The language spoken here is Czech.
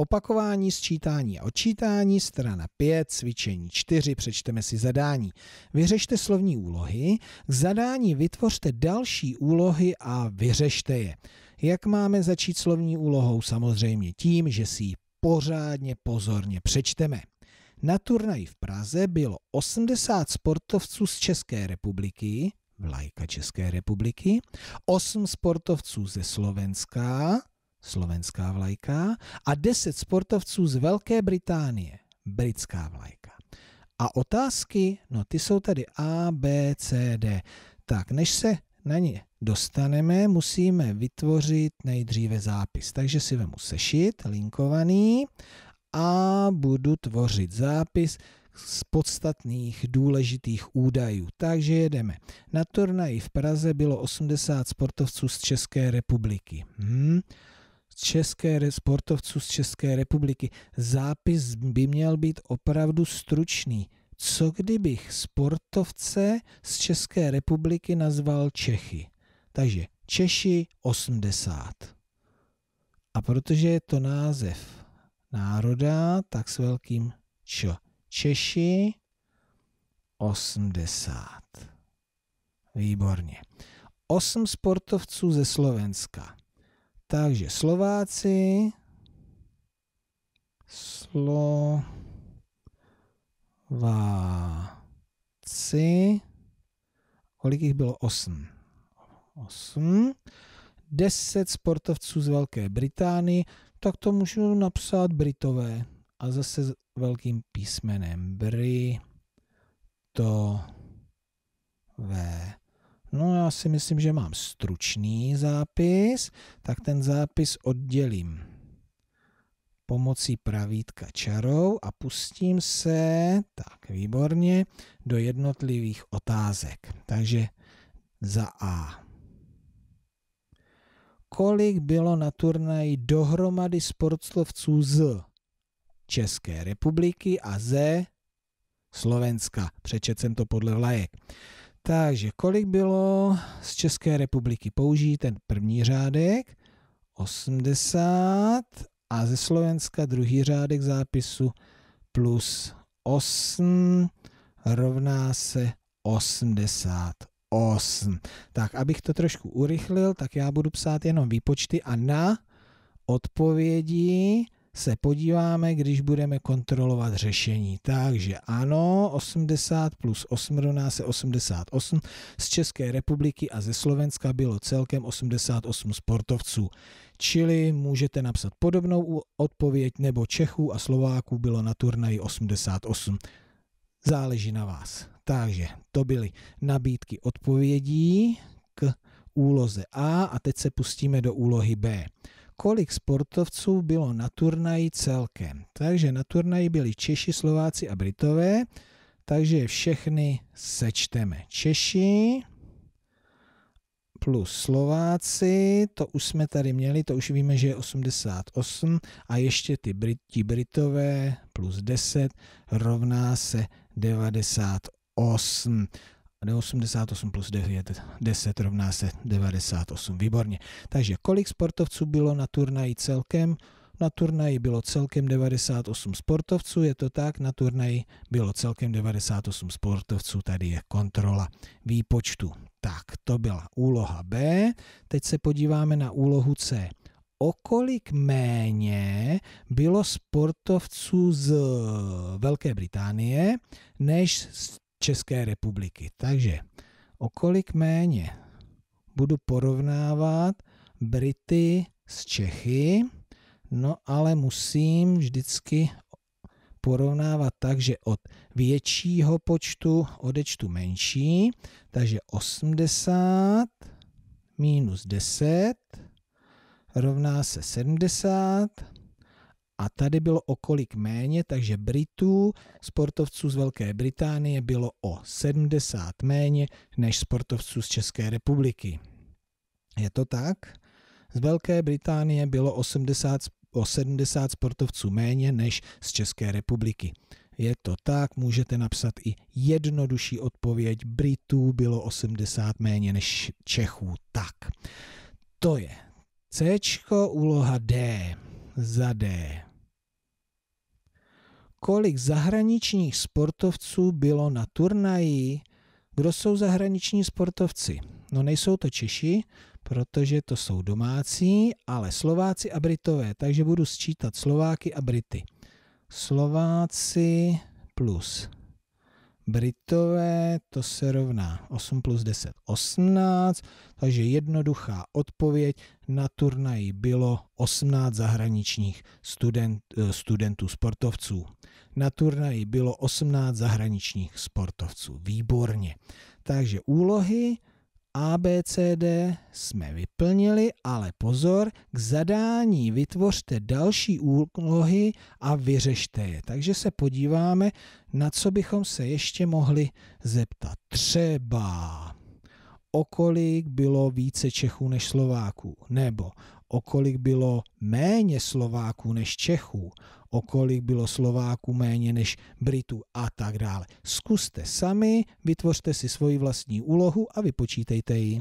Opakování, sčítání a odčítání, strana 5, cvičení 4, přečteme si zadání. Vyřešte slovní úlohy, k zadání vytvořte další úlohy a vyřešte je. Jak máme začít slovní úlohou? Samozřejmě tím, že si ji pořádně pozorně přečteme. Na turnaji v Praze bylo 80 sportovců z České republiky, vlajka České republiky, 8 sportovců ze Slovenska, slovenská vlajka a 10 sportovců z Velké Británie, britská vlajka. A otázky, no ty jsou tady A, B, C, D. Tak, než se na ně dostaneme, musíme vytvořit nejdříve zápis. Takže si vemu sešit, linkovaný, a budu tvořit zápis z podstatných důležitých údajů. Takže jedeme. Na turnaji v Praze bylo 80 sportovců z České republiky. Hmm české, sportovců z České republiky. Zápis by měl být opravdu stručný. Co kdybych sportovce z České republiky nazval Čechy? Takže Češi 80. A protože je to název národa, tak s velkým Č. Češi 80. Výborně. Osm sportovců ze Slovenska. Takže Slováci. Slováci. Kolik jich bylo? Osm. Osm. Deset sportovců z Velké Británie. Tak to můžu napsat Britové. A zase s velkým písmenem. Britové. No já si myslím, že mám stručný zápis, tak ten zápis oddělím pomocí pravítka čarou a pustím se, tak výborně, do jednotlivých otázek. Takže za A. Kolik bylo na turnaji dohromady sportovců z České republiky a ze Slovenska? Přečet jsem to podle vlajek. Takže kolik bylo z České republiky? Použijí ten první řádek 80 a ze Slovenska druhý řádek zápisu plus 8 rovná se 88. Tak, abych to trošku urychlil, tak já budu psát jenom výpočty a na odpovědi se podíváme, když budeme kontrolovat řešení. Takže ano, 80 plus 8 rovná se 88. Z České republiky a ze Slovenska bylo celkem 88 sportovců. Čili můžete napsat podobnou odpověď, nebo Čechů a Slováků bylo na turnaji 88. Záleží na vás. Takže to byly nabídky odpovědí k úloze A a teď se pustíme do úlohy B kolik sportovců bylo na turnaji celkem. Takže na turnaji byli Češi, Slováci a Britové, takže všechny sečteme. Češi plus Slováci, to už jsme tady měli, to už víme, že je 88 a ještě ty Briti, Britové plus 10 rovná se 98. Tady 88 plus 9, 10 rovná se 98. Výborně. Takže kolik sportovců bylo na turnaji celkem? Na turnaji bylo celkem 98 sportovců, je to tak, na turnaji bylo celkem 98 sportovců, tady je kontrola výpočtu. Tak, to byla úloha B, teď se podíváme na úlohu C. Okolik méně bylo sportovců z Velké Británie než z České republiky. Takže o kolik méně budu porovnávat Brity s Čechy, no ale musím vždycky porovnávat tak, že od většího počtu odečtu menší, takže 80 minus 10 rovná se 70 a tady bylo o kolik méně, takže Britů, sportovců z Velké Británie bylo o 70 méně než sportovců z České republiky. Je to tak? Z Velké Británie bylo 80, o 70 sportovců méně než z České republiky. Je to tak, můžete napsat i jednodušší odpověď. Britů bylo 80 méně než Čechů. Tak, to je C, úloha D. Za D kolik zahraničních sportovců bylo na turnaji. Kdo jsou zahraniční sportovci? No nejsou to Češi, protože to jsou domácí, ale Slováci a Britové, takže budu sčítat Slováky a Brity. Slováci plus Britové, to se rovná 8 plus 10, 18, takže jednoduchá odpověď, na turnaji bylo 18 zahraničních student, eh, studentů, sportovců. Na turnaji bylo 18 zahraničních sportovců, výborně. Takže úlohy, ABCD jsme vyplnili, ale pozor, k zadání vytvořte další úlohy a vyřešte je. Takže se podíváme, na co bychom se ještě mohli zeptat. Třeba okolik bylo více Čechů než Slováků, nebo kolik bylo méně Slováků než Čechů, kolik bylo Slováků méně než Britů a tak dále. Zkuste sami, vytvořte si svoji vlastní úlohu a vypočítejte ji.